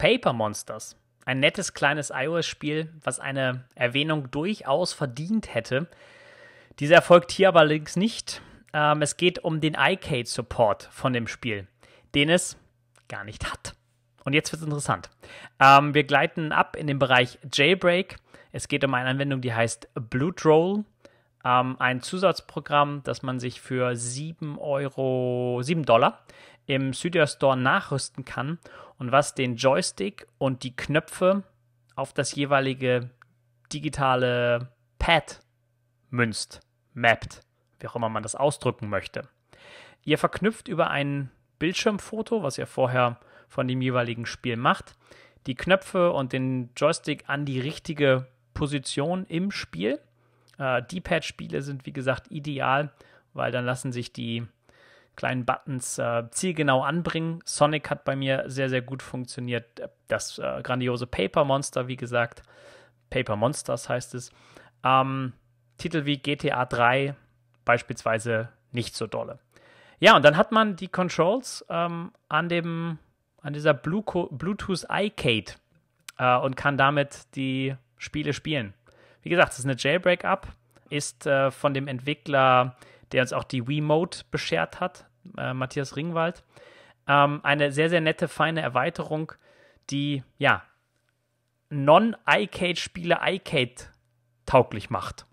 Paper Monsters. Ein nettes kleines iOS-Spiel, was eine Erwähnung durchaus verdient hätte. Diese erfolgt hier aber links nicht. Ähm, es geht um den iCade-Support von dem Spiel, den es gar nicht hat. Und jetzt wird es interessant. Ähm, wir gleiten ab in den Bereich Jailbreak. Es geht um eine Anwendung, die heißt Blue Droll. Ähm, ein Zusatzprogramm, das man sich für 7 Euro, 7 Dollar im Cydia Store nachrüsten kann und was den Joystick und die Knöpfe auf das jeweilige digitale Pad münzt, mappt, wie auch immer man das ausdrücken möchte. Ihr verknüpft über ein Bildschirmfoto, was ihr vorher von dem jeweiligen Spiel macht, die Knöpfe und den Joystick an die richtige Position im Spiel. Äh, D-Pad-Spiele sind wie gesagt ideal, weil dann lassen sich die kleinen Buttons äh, zielgenau anbringen. Sonic hat bei mir sehr, sehr gut funktioniert. Das äh, grandiose Paper Monster, wie gesagt, Paper Monsters heißt es. Ähm, Titel wie GTA 3 beispielsweise nicht so dolle. Ja, und dann hat man die Controls ähm, an, dem, an dieser Bluetooth iCade äh, und kann damit die Spiele spielen. Wie gesagt, es ist eine jailbreak up ist äh, von dem Entwickler der uns auch die Wiimote beschert hat, äh, Matthias Ringwald. Ähm, eine sehr, sehr nette, feine Erweiterung, die ja non-iCade-Spiele iCade tauglich macht.